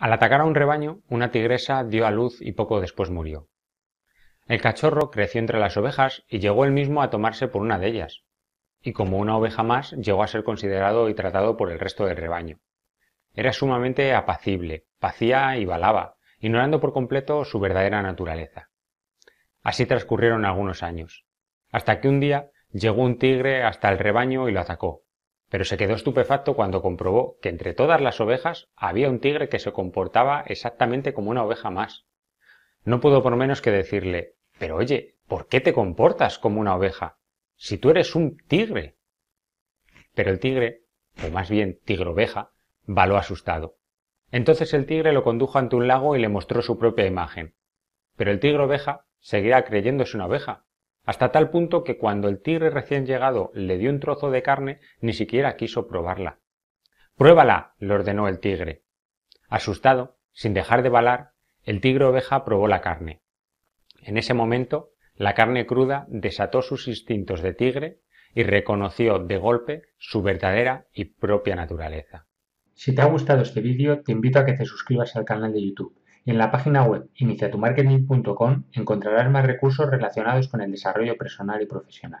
Al atacar a un rebaño, una tigresa dio a luz y poco después murió. El cachorro creció entre las ovejas y llegó él mismo a tomarse por una de ellas, y como una oveja más llegó a ser considerado y tratado por el resto del rebaño. Era sumamente apacible, pacía y balaba, ignorando por completo su verdadera naturaleza. Así transcurrieron algunos años, hasta que un día llegó un tigre hasta el rebaño y lo atacó, pero se quedó estupefacto cuando comprobó que entre todas las ovejas había un tigre que se comportaba exactamente como una oveja más. No pudo por menos que decirle Pero oye, ¿por qué te comportas como una oveja? Si tú eres un tigre. Pero el tigre, o más bien tigre-oveja, baló asustado. Entonces el tigre lo condujo ante un lago y le mostró su propia imagen. Pero el tigre oveja seguía creyéndose una oveja, hasta tal punto que cuando el tigre recién llegado le dio un trozo de carne ni siquiera quiso probarla. Pruébala, le ordenó el tigre. Asustado, sin dejar de balar, el tigre oveja probó la carne. En ese momento, la carne cruda desató sus instintos de tigre y reconoció de golpe su verdadera y propia naturaleza. Si te ha gustado este vídeo, te invito a que te suscribas al canal de YouTube y En la página web iniciatumarketing.com encontrarás más recursos relacionados con el desarrollo personal y profesional.